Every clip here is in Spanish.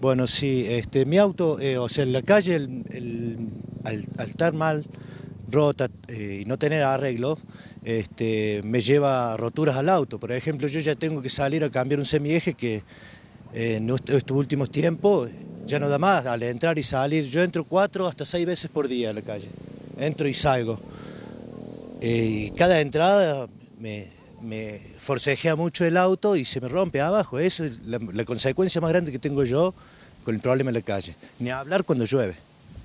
Bueno, sí, este, mi auto, eh, o sea, en la calle, al, estar mal, rota eh, y no tener arreglo, este, me lleva roturas al auto. Por ejemplo, yo ya tengo que salir a cambiar un semieje que eh, en este, estos últimos tiempos ya no da más, al entrar y salir. Yo entro cuatro hasta seis veces por día a la calle, entro y salgo. y cada entrada me, me forcejea mucho el auto y se me rompe abajo. Esa es la, consecuencia más grande que tengo yo con el problema en la calle. Ni hablar cuando llueve.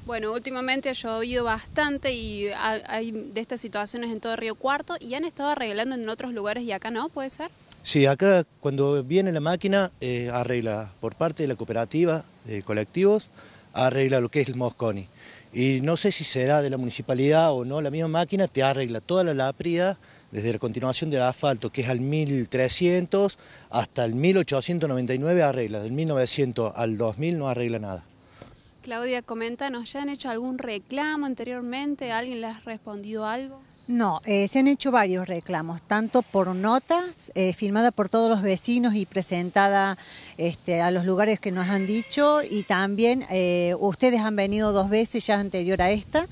Bueno, últimamente ha llovido bastante y hay de estas situaciones en todo Río Cuarto y han estado arreglando en otros lugares y acá no, ¿puede ser? Sí, acá cuando viene la máquina eh, arregla por parte de la cooperativa de colectivos arregla lo que es el Mosconi. Y no sé si será de la municipalidad o no, la misma máquina te arregla toda la lápida desde la continuación del asfalto, que es al 1300 hasta el 1899 arregla, del 1900 al 2000 no arregla nada. Claudia, coméntanos, ¿ya han hecho algún reclamo anteriormente? ¿Alguien le ha respondido algo? No, eh, se han hecho varios reclamos, tanto por notas eh, firmada por todos los vecinos y presentada este, a los lugares que nos han dicho y también eh, ustedes han venido dos veces ya anterior a esta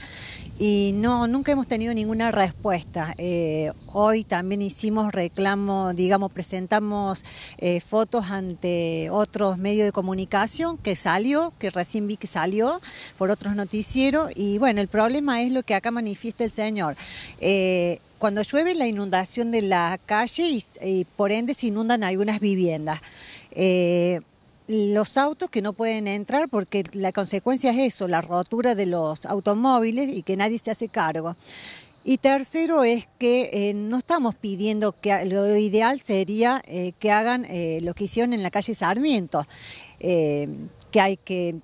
y no, nunca hemos tenido ninguna respuesta. Eh, hoy también hicimos reclamo, digamos, presentamos fotos ante otros medios de comunicación que salió, que recién vi que salió por otros noticieros y bueno, el problema es lo que acá manifiesta el señor. Eh, cuando llueve la inundación de la calle y, por ende se inundan algunas viviendas. Eh, los autos que no pueden entrar porque la consecuencia es eso, la rotura de los automóviles y que nadie se hace cargo. Y tercero es que eh, no estamos pidiendo que lo ideal sería que hagan lo que hicieron en la calle Sarmiento, que hay que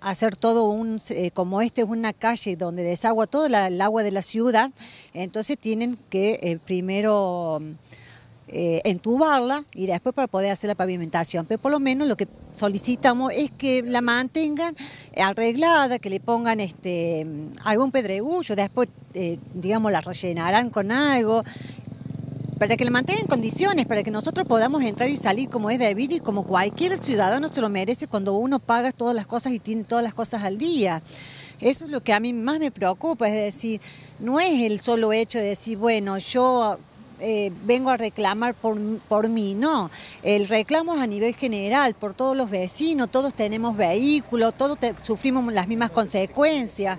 hacer todo un, eh, como este es una calle donde desagua todo el agua de la ciudad, entonces tienen que eh, primero eh, entubarla y después para poder hacer la pavimentación. Pero por lo menos lo que solicitamos es que la mantengan arreglada, que le pongan este algún pedregullo, después, digamos, la rellenarán con algo para que le mantengan condiciones, para que nosotros podamos entrar y salir como es debido y como cualquier ciudadano se lo merece cuando uno paga todas las cosas y tiene todas las cosas al día. Eso es lo que a mí más me preocupa, es decir, no es el solo hecho de decir, bueno, yo eh, vengo a reclamar por, por mí, no. El reclamo es a nivel general, por todos los vecinos, todos tenemos vehículos, todos sufrimos las mismas consecuencias.